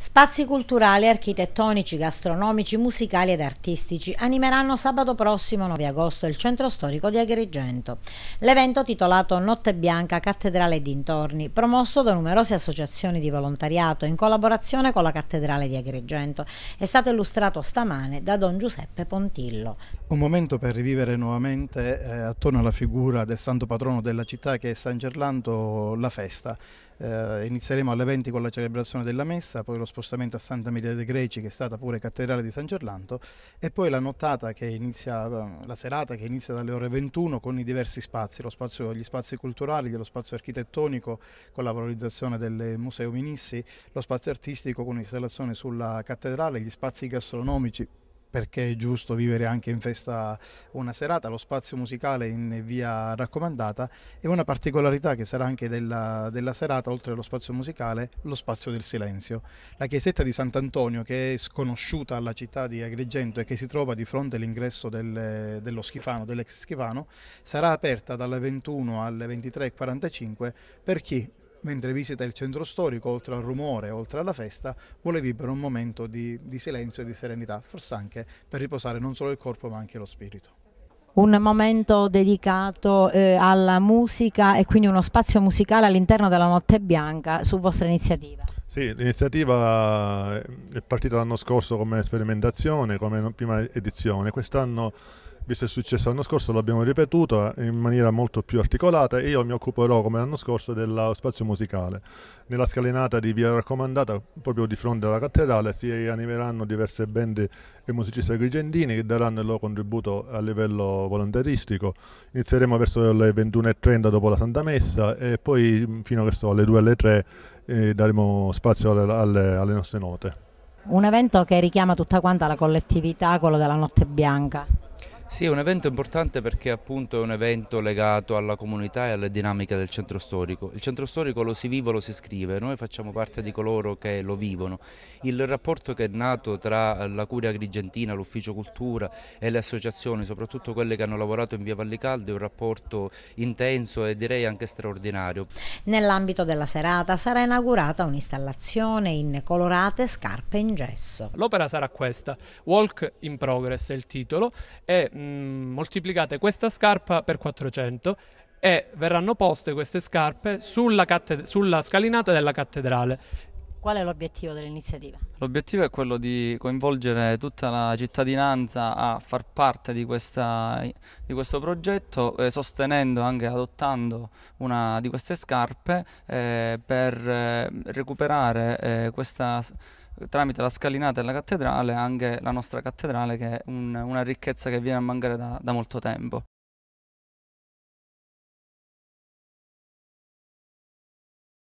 Spazi culturali, architettonici, gastronomici, musicali ed artistici animeranno sabato prossimo 9 agosto il centro storico di Agrigento. L'evento titolato Notte Bianca, Cattedrale e dintorni, promosso da numerose associazioni di volontariato in collaborazione con la Cattedrale di Agrigento, è stato illustrato stamane da Don Giuseppe Pontillo. Un momento per rivivere nuovamente eh, attorno alla figura del santo patrono della città che è San Gerlando la festa. Eh, inizieremo alle 20 con la celebrazione della messa, poi lo spostamento a Santa Maria dei Greci, che è stata pure cattedrale di San Gerlanto, e poi la nottata che inizia, eh, la serata che inizia dalle ore 21 con i diversi spazi, lo spazio, gli spazi culturali, lo spazio architettonico con la valorizzazione del Museo Minissi, lo spazio artistico con un'installazione sulla cattedrale, gli spazi gastronomici perché è giusto vivere anche in festa una serata, lo spazio musicale in via raccomandata e una particolarità che sarà anche della, della serata, oltre allo spazio musicale, lo spazio del silenzio. La chiesetta di Sant'Antonio, che è sconosciuta alla città di Agrigento e che si trova di fronte all'ingresso del, dello Schifano, dell'ex Schifano, sarà aperta dalle 21 alle 23.45 per chi mentre visita il centro storico, oltre al rumore, oltre alla festa, vuole vivere un momento di, di silenzio e di serenità, forse anche per riposare non solo il corpo ma anche lo spirito un momento dedicato eh, alla musica e quindi uno spazio musicale all'interno della Notte Bianca su vostra iniziativa. Sì, l'iniziativa eh, è partita l'anno scorso come sperimentazione, come prima edizione, quest'anno visto il successo l'anno scorso, l'abbiamo ripetuto eh, in maniera molto più articolata e io mi occuperò come l'anno scorso dello spazio musicale. Nella scalinata di Via Raccomandata, proprio di fronte alla cattedrale, si animeranno diverse band e musicisti agrigentini che daranno il loro contributo a livello volontaristico. Inizieremo verso le 21.30 dopo la Santa Messa e poi mm, fino so, alle 2 alle 3 eh, daremo spazio alle, alle, alle nostre note. Un evento che richiama tutta quanta la collettività, quello della notte bianca. Sì, è un evento importante perché appunto è un evento legato alla comunità e alle dinamiche del centro storico. Il centro storico lo si vive, lo si scrive, noi facciamo parte di coloro che lo vivono. Il rapporto che è nato tra la Curia Agrigentina, l'Ufficio Cultura e le associazioni, soprattutto quelle che hanno lavorato in via Vallicalde, è un rapporto intenso e direi anche straordinario. Nell'ambito della serata sarà inaugurata un'installazione in colorate scarpe in gesso. L'opera sarà questa, Walk in Progress è il titolo e mh, mm, moltiplicate questa scarpa per 400 e verranno poste queste scarpe sulla, sulla scalinata della cattedrale. Qual è l'obiettivo dell'iniziativa? L'obiettivo è quello di coinvolgere tutta la cittadinanza a far parte di, questa, di questo progetto, eh, sostenendo anche adottando una di queste scarpe eh, per eh, recuperare eh, questa tramite la scalinata della cattedrale anche la nostra cattedrale che è un- una ricchezza che viene a mancare da, da molto tempo.